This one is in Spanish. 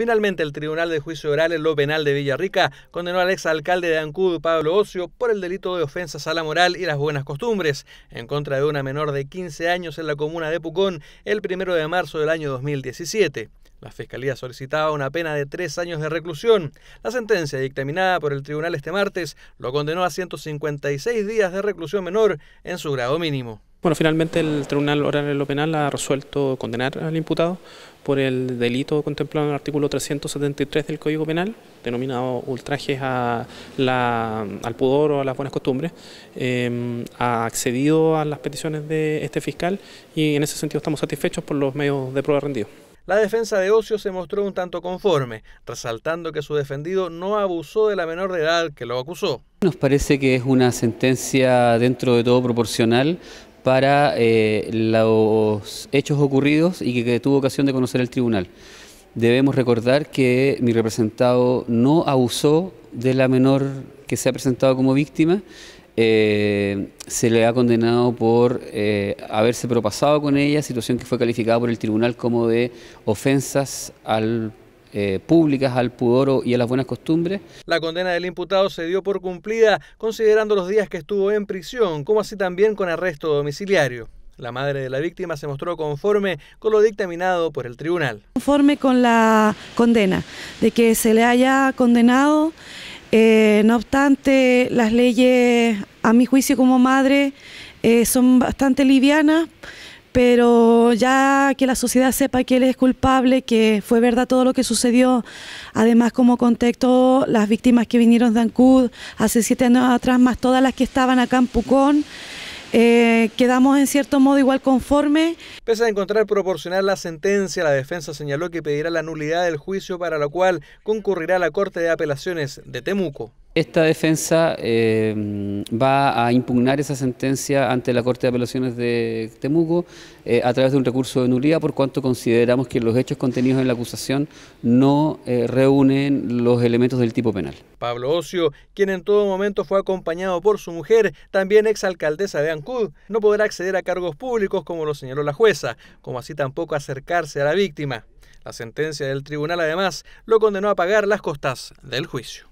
Finalmente, el Tribunal de Juicio Oral en lo Penal de Villarrica condenó al exalcalde de Ancud, Pablo Ocio, por el delito de ofensas a la moral y las buenas costumbres, en contra de una menor de 15 años en la comuna de Pucón el 1 de marzo del año 2017. La Fiscalía solicitaba una pena de tres años de reclusión. La sentencia dictaminada por el tribunal este martes lo condenó a 156 días de reclusión menor en su grado mínimo. Bueno, finalmente el Tribunal Oral en lo Penal ha resuelto condenar al imputado por el delito contemplado en el artículo 373 del Código Penal, denominado ultrajes al pudor o a las buenas costumbres. Em, ha accedido a las peticiones de este fiscal y en ese sentido estamos satisfechos por los medios de prueba rendidos. La defensa de Ocio se mostró un tanto conforme, resaltando que su defendido no abusó de la menor de edad que lo acusó. Nos parece que es una sentencia dentro de todo proporcional, para eh, los hechos ocurridos y que, tuvo ocasión de conocer el tribunal. Debemos recordar que mi representado no abusó de la menor que se ha presentado como víctima, eh, se le ha condenado por eh, haberse propasado con ella, situación que fue calificada por el tribunal como de ofensas al eh, públicas al pudor y a las buenas costumbres. La condena del imputado se dio por cumplida considerando los días que estuvo en prisión, como así también con arresto domiciliario. La madre de la víctima se mostró conforme con lo dictaminado por el tribunal. Conforme con la condena, de que se le haya condenado, eh, no obstante las leyes, a mi juicio como madre, eh, son bastante livianas pero ya que la sociedad sepa que él es culpable, que fue verdad todo lo que sucedió, además como contexto las víctimas que vinieron de Ancud hace siete años atrás, más todas las que estaban acá en Pucón, eh, quedamos en cierto modo igual conforme. Pese a encontrar proporcional la sentencia, la defensa señaló que pedirá la nulidad del juicio para lo cual concurrirá la Corte de Apelaciones de Temuco. Esta defensa eh, va a impugnar esa sentencia ante la Corte de Apelaciones de Temuco eh, a través de un recurso de nulidad por cuanto consideramos que los hechos contenidos en la acusación no eh, reúnen los elementos del tipo penal. Pablo Ocio, quien en todo momento fue acompañado por su mujer, también exalcaldesa de Ancud, no podrá acceder a cargos públicos como lo señaló la jueza, como así tampoco acercarse a la víctima. La sentencia del tribunal además lo condenó a pagar las costas del juicio.